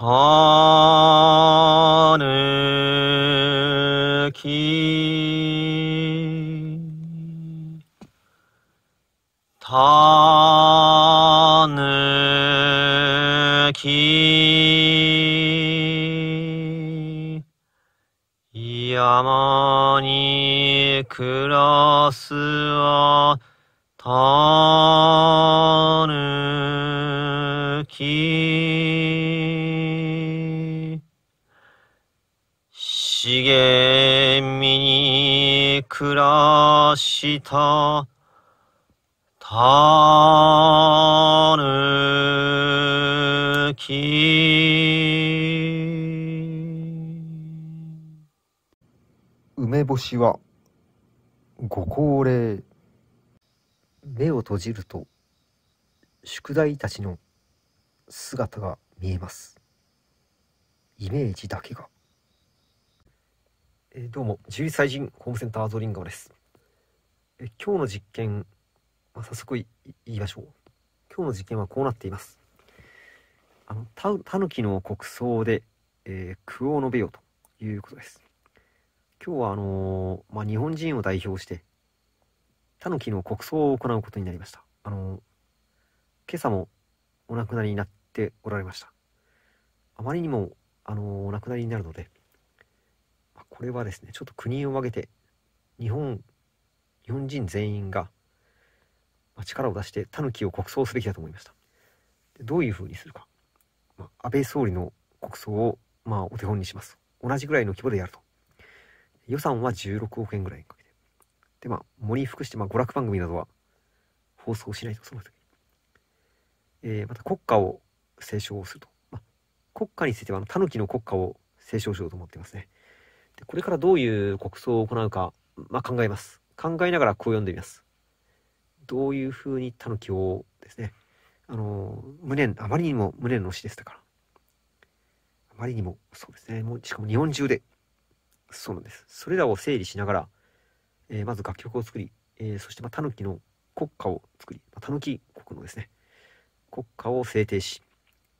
hard 茂みに暮らしたたぬき梅干しはご高齢目を閉じると宿題たちの姿が見えますイメージだけが。えどうも自由祭人ホームセンターゾリンガです、え今日の実験、まあ、早速言いましょう今日の実験はこうなっていますあのタタヌキの国葬で、えー、句を述べようということです今日はあのー、まあ、日本人を代表してタヌキの国葬を行うことになりましたあの今朝もお亡くなりになっておられましたあまりにもあのお亡くなりになるのでこれはですねちょっと国を挙げて日本日本人全員が力を出してタヌキを国葬すべきだと思いましたでどういうふうにするか、まあ、安倍総理の国葬をまあお手本にします同じぐらいの規模でやると予算は16億円ぐらいかけてでまあ森福してまあ娯楽番組などは放送しないとその時えー、また国家を斉唱すると、まあ、国家については狸のタヌキの国家を斉唱しようと思ってますねこれからどういう国葬を行うか、まあ、考えます。考えながらこう読んでみます。どういうふうにタヌキをですね、あの、無念、あまりにも無念の死でしたから。あまりにも、そうですね、もうしかも日本中で、そうなんです。それらを整理しながら、えー、まず楽曲を作り、えー、そしてまあタヌキの国家を作り、まあ、タヌキ国のですね、国家を制定し、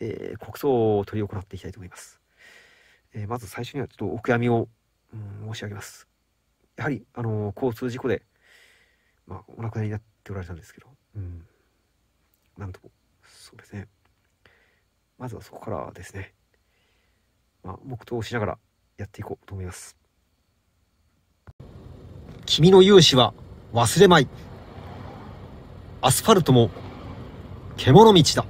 えー、国葬を執り行っていきたいと思います。えまず最初にはちょっとお悔やみを申し上げます。やはり、あの交通事故で、まあ、お亡くなりになっておられたんですけど、うん、なんとも、そうですね。まずはそこからですね、まあ、黙祷しながらやっていこうと思います。君の勇姿は忘れまい。アスファルトも獣道だ。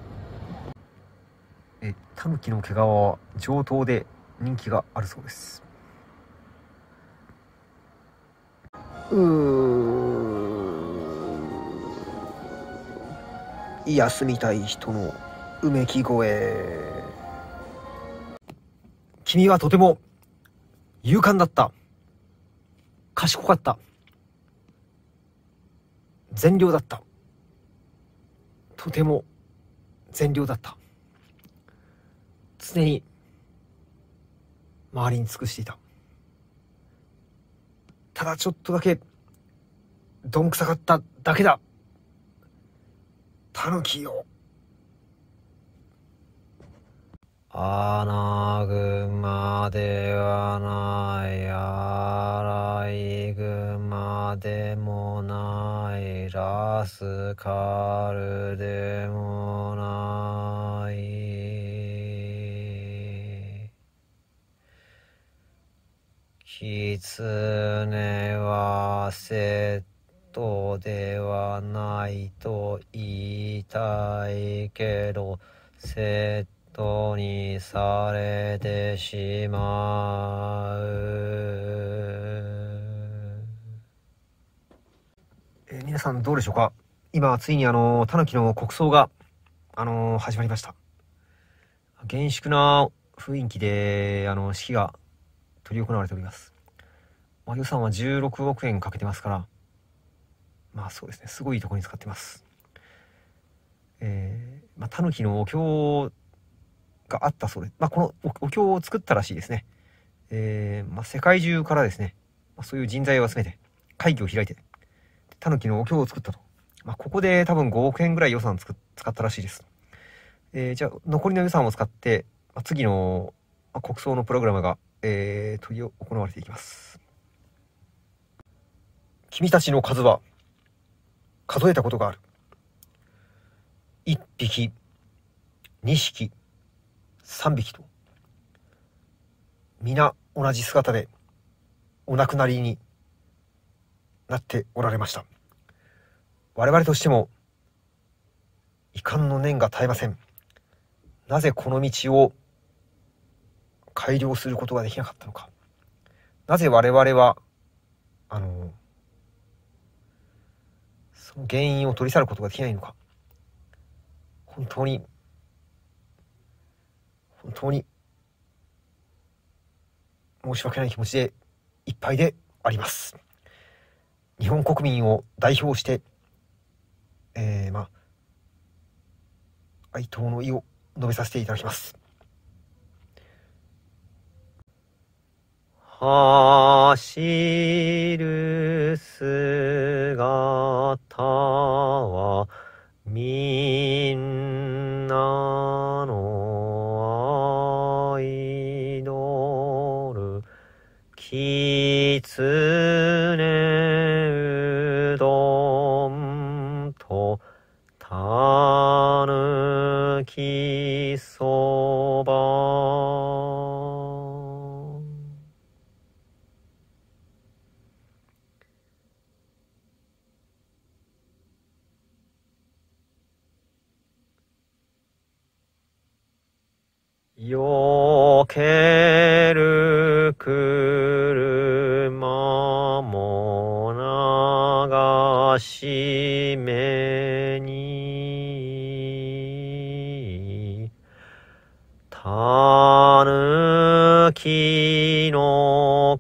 え、タヌキの毛皮は上等で人気があるそうです。うん休みたい人のうめき声君はとても勇敢だった賢かった善良だったとても善良だった常に周りに尽くしていたただちょっとだけ、どんくさかっただけだ。タヌキよ。アナグマではないアライグマでもないラスカルでもないきつねはセットではないと言いたいけど、セットにされてしまう。え皆さんどうでしょうか今、ついにあの、タヌキの国葬が、あの始まりました。厳粛な雰囲気で、あの、式が執り行われております。まあ、予算は16億円かけてますから、まあそうですね、すごいとこに使ってます。えー、まあ、タヌキのお経があったそうです。まあ、このお経を作ったらしいですね。えー、まあ、世界中からですね、まあ、そういう人材を集めて、会議を開いて、タヌキのお経を作ったと。まあ、ここで多分5億円ぐらい予算使ったらしいです。えー、じゃあ、残りの予算を使って、まあ、次の、ま国葬のプログラムが、えー、取り行われていきます。君たちの数は数えたことがある。一匹、二匹、三匹と、皆同じ姿でお亡くなりになっておられました。我々としても遺憾の念が絶えません。なぜこの道を改良することができなかったのか。なぜ我々は、あの、その原因を取り去ることができないのか本当に本当に申し訳ない気持ちでいっぱいであります日本国民を代表してえー、まあ哀悼の意を述べさせていただきますはあ走る姿はみんなのアイドル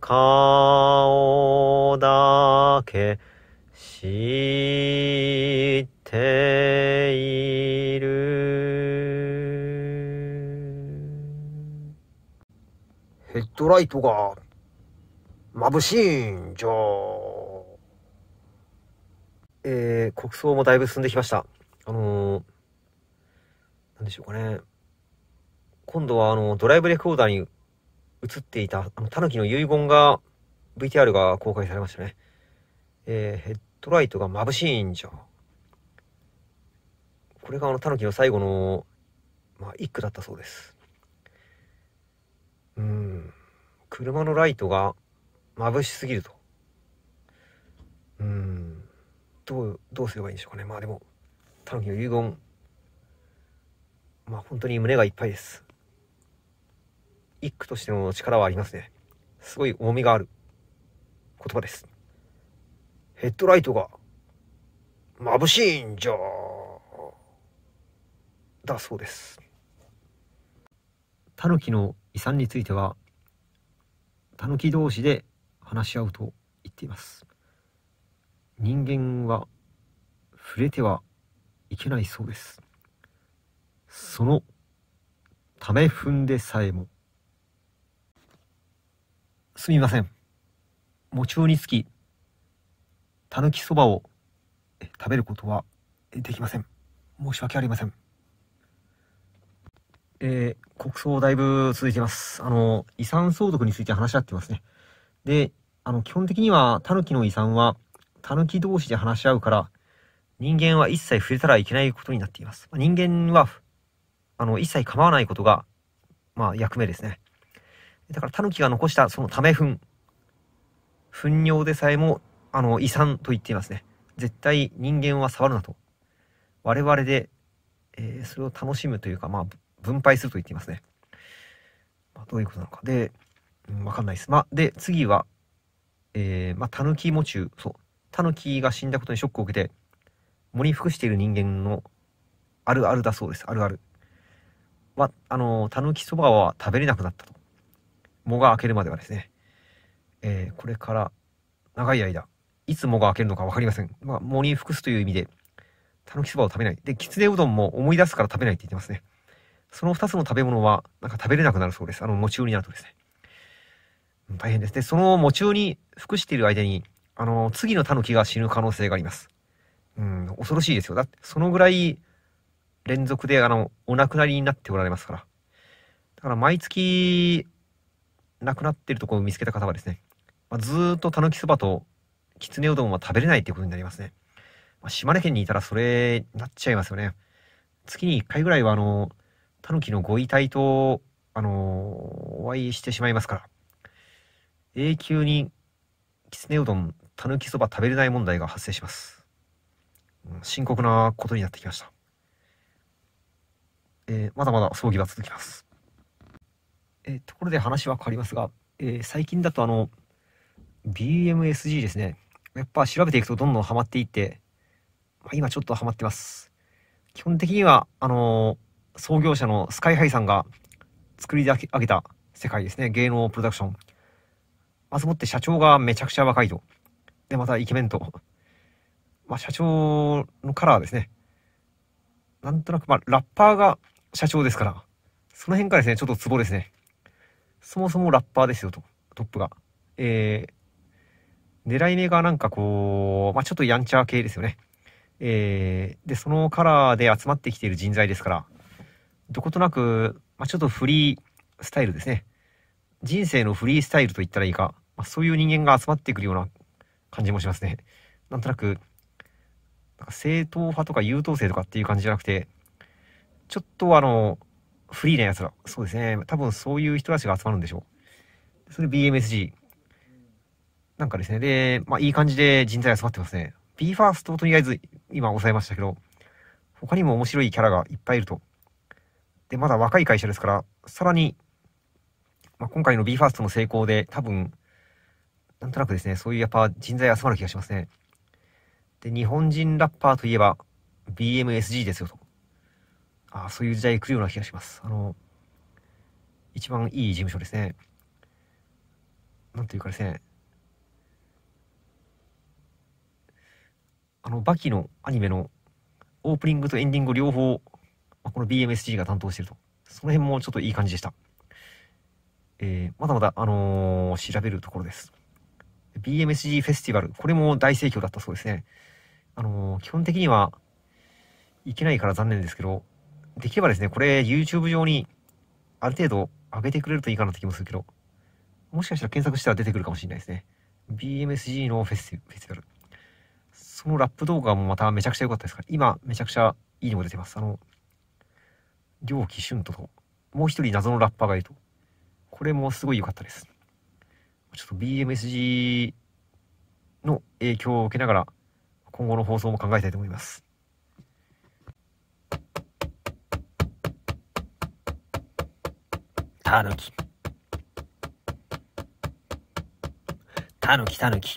顔だけ知っているヘッドライトが眩しいんじゃえー、国葬もだいぶ進んできましたあのー、なんでしょうかね今度はあのドライブレコーダーに映っていた、あの、タヌキの遺言が、VTR が公開されましたね。えー、ヘッドライトが眩しいんじゃ。これがあの、タヌキの最後の、まあ、一句だったそうです。うん。車のライトが眩しすぎると。うん。どう、どうすればいいんでしょうかね。まあでも、タヌキの遺言、まあ本当に胸がいっぱいです。一句としての力はありますね。すごい重みがある言葉です。ヘッドライトが眩しいんじゃだそうです。タヌキの遺産については、タヌキ同士で話し合うと言っています。人間は触れてはいけないそうです。そのため踏んでさえもすみません。もちにつき、たぬきそばを食べることはできません。申し訳ありません。えー、国葬だいぶ続いてます。あの、遺産相続について話し合ってますね。で、あの、基本的には、タヌキの遺産は、タヌキ同士で話し合うから、人間は一切触れたらいけないことになっています。人間は、あの、一切構わないことが、まあ、役目ですね。だからタヌキが残したそのため糞糞尿でさえもあの遺産と言っていますね絶対人間は触るなと我々で、えー、それを楽しむというかまあ分配すると言っていますね、まあ、どういうことなのかで、うん、わかんないですまあで次はえー、まあタヌキ中そうタヌキが死んだことにショックを受けて森に服している人間のあるあるだそうですあるあるはあのタヌキそばは食べれなくなったと藻が明けるまではですね、えー、これから長い間、いつ藻が明けるのか分かりません。まあ、藻に服すという意味で、たぬきそばを食べない。で、きつねうどんも思い出すから食べないって言ってますね。その2つの食べ物は、なんか食べれなくなるそうです。あの、夢中になるとですね。大変ですで、その夢中に服している間に、あの、次のたぬきが死ぬ可能性があります。うん、恐ろしいですよ。だって、そのぐらい連続で、あの、お亡くなりになっておられますから。だから、毎月、亡くなっているところを見つけた方はですね、まあ、ずっとたぬきそばときつねうどんは食べれないということになりますね。まあ、島根県にいたらそれなっちゃいますよね。月に1回ぐらいはあの、たぬきのご遺体と、あの、お会いしてしまいますから、永久にきつねうどん、たぬきそば食べれない問題が発生します。深刻なことになってきました。えー、まだまだ葬儀は続きます。えー、ところで話は変わりますが、えー、最近だとあの BMSG ですねやっぱ調べていくとどんどんハマっていって、まあ、今ちょっとハマってます基本的にはあのー、創業者のスカイハイさんが作り上げた世界ですね芸能プロダクションまずもって社長がめちゃくちゃ若いとでまたイケメンと、まあ、社長のカラーですねなんとなくまあラッパーが社長ですからその辺からですねちょっとツボですねそもそもラッパーですよと、トップが。えー、狙い目がなんかこう、まあ、ちょっとやんちゃ系ですよね。えー、で、そのカラーで集まってきている人材ですから、どことなく、まあ、ちょっとフリースタイルですね。人生のフリースタイルと言ったらいいか、まあ、そういう人間が集まってくるような感じもしますね。なんとなく、なんか正統派とか優等生とかっていう感じじゃなくて、ちょっとあの、フリーなやつら。そうですね。多分そういう人たちが集まるんでしょう。それ BMSG。なんかですね。で、まあいい感じで人材集まってますね。BE:FIRST をとりあえず今抑えましたけど、他にも面白いキャラがいっぱいいると。で、まだ若い会社ですから、さらに、まあ、今回の BE:FIRST の成功で多分、なんとなくですね、そういうやっぱ人材集まる気がしますね。で、日本人ラッパーといえば BMSG ですよと。あそういう時代来るような気がします。あの、一番いい事務所ですね。なんというかですね、あの、バキのアニメのオープニングとエンディング両方、まあ、この BMSG が担当してると。その辺もちょっといい感じでした。えー、まだまだ、あのー、調べるところです。BMSG フェスティバル、これも大盛況だったそうですね。あのー、基本的には、行けないから残念ですけど、できればですね、これ YouTube 上にある程度上げてくれるといいかなって気もするけど、もしかしたら検索したら出てくるかもしれないですね。BMSG のフェスティバル。そのラップ動画もまためちゃくちゃ良かったですから、今めちゃくちゃいいのが出てます。あの、良き俊斗と、もう一人謎のラッパーがいると。これもすごい良かったです。ちょっと BMSG の影響を受けながら、今後の放送も考えたいと思います。たぬきたぬきたぬき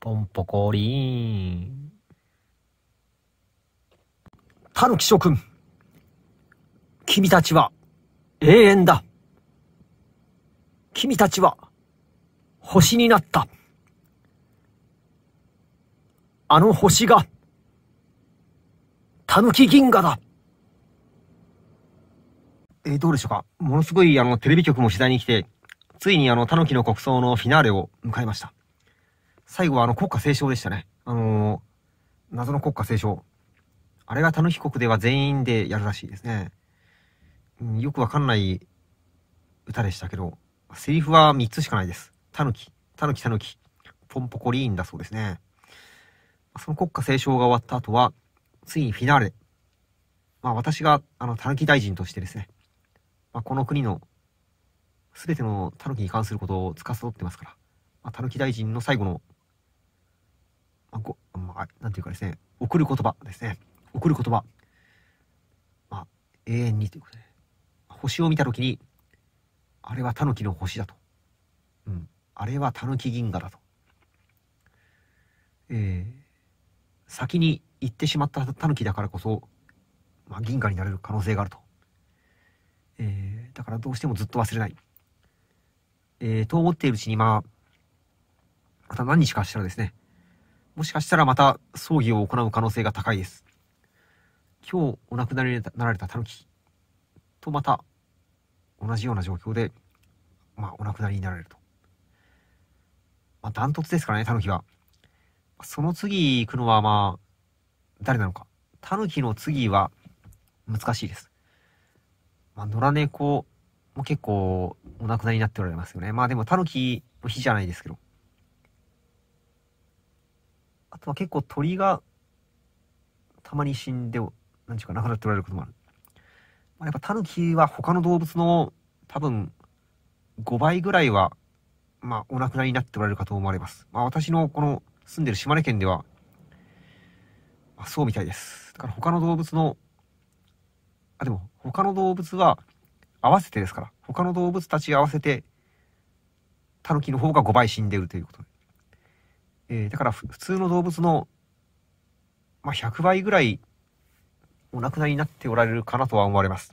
ポンポコリーンたぬき諸君君たちは永遠だ君たちは星になったあの星が、たぬき銀河だ。えー、どうでしょうか。ものすごい、あの、テレビ局も次第に来て、ついにあの、狸の国葬のフィナーレを迎えました。最後はあの、国歌斉唱でしたね。あのー、謎の国歌斉唱。あれが狸国では全員でやるらしいですね。ん、よくわかんない歌でしたけど、セリフは3つしかないです。狸、狸、狸、ポンポコリーンだそうですね。その国歌斉唱が終わった後は、ついにフィナーレ。まあ私が、あの、狸大臣としてですね、まあ、この国の全てのタヌキに関することを司ってますから、まあ、タヌキ大臣の最後の、まあ、ご、まあ、なんていうかですね、送る言葉ですね。送る言葉。まあ、永遠にということで、星を見た時に、あれはタヌキの星だと。うん。あれはタヌキ銀河だと。えー、先に行ってしまったタヌキだからこそ、まあ、銀河になれる可能性があると。えー、だからどうしてもずっと忘れない。えー、と思っているうちに、まあ、また何日かしたらですね、もしかしたらまた葬儀を行う可能性が高いです。今日お亡くなりになられたタヌキとまた同じような状況で、まあ、お亡くなりになられると。まあ、ダントツですからね、タヌキは。その次行くのはまあ、誰なのか。タヌキの次は難しいです。まあ、野良猫も結構お亡くなりになっておられますよね。まあでも、タヌキの日じゃないですけど。あとは結構鳥がたまに死んで、なんちゅうか、亡くなっておられることもある。まあ、やっぱタヌキは他の動物の多分5倍ぐらいは、まあ、お亡くなりになっておられるかと思われます。まあ、私のこの住んでる島根県では、まあ、そうみたいです。だから他の動物の、あ、でも、他の動物は合わせてですから他の動物たち合わせてタヌキの方が5倍死んでるということ、えー、だから普通の動物の、まあ、100倍ぐらいお亡くなりになっておられるかなとは思われます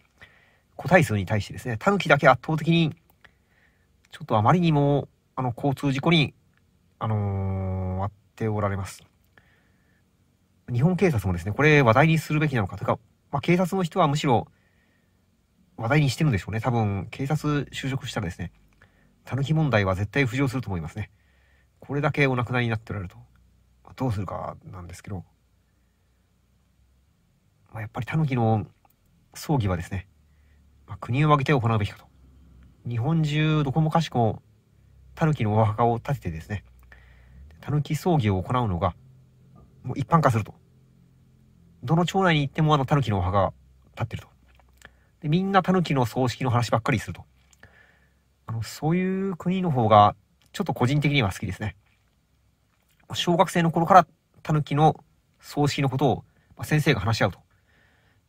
個体数に対してですねタヌキだけ圧倒的にちょっとあまりにもあの交通事故にあのー、っておられます日本警察もですねこれ話題にするべきなのかというか、まあ、警察の人はむしろ話題にしてるんでしょうね。多分、警察就職したらですね、たぬき問題は絶対浮上すると思いますね。これだけお亡くなりになっておられると、どうするかなんですけど、まあ、やっぱりたぬきの葬儀はですね、まあ、国を挙げて行うべきかと。日本中どこもかしこも、たぬきのお墓を建ててですね、たぬき葬儀を行うのが、もう一般化すると。どの町内に行ってもあのたぬきのお墓が建ってると。でみんなタヌキの葬式の話ばっかりするとあのそういう国の方がちょっと個人的には好きですね小学生の頃からタヌキの葬式のことを、ま先生が話し合うと。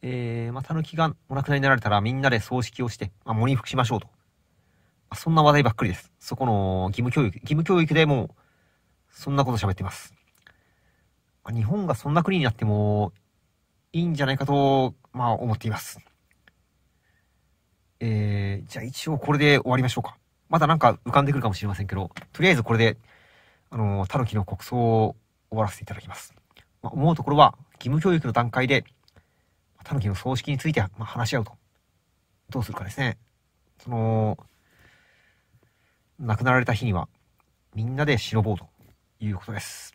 えまあ、タヌキがお亡くなりになられたらみんなで葬式をして、まあ、喪に服しましょうと。あそんな話題ばっかりです。そこの義務教育、義務教育でもそんなこと喋ってます。まあ、日本がそんな国になってもいいんじゃないかと、まあ思っています。えー、じゃあ一応これで終わりましょうか。まだなんか浮かんでくるかもしれませんけど、とりあえずこれで、あの、タヌキの国葬を終わらせていただきます。まあ、思うところは、義務教育の段階で、タヌキの葬式について、まあ、話し合うと。どうするかですね。その、亡くなられた日には、みんなで忍ぼうということです。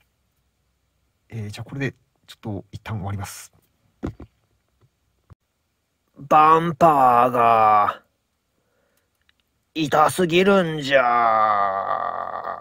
えー、じゃあこれで、ちょっと一旦終わります。バンパーが、痛すぎるんじゃ。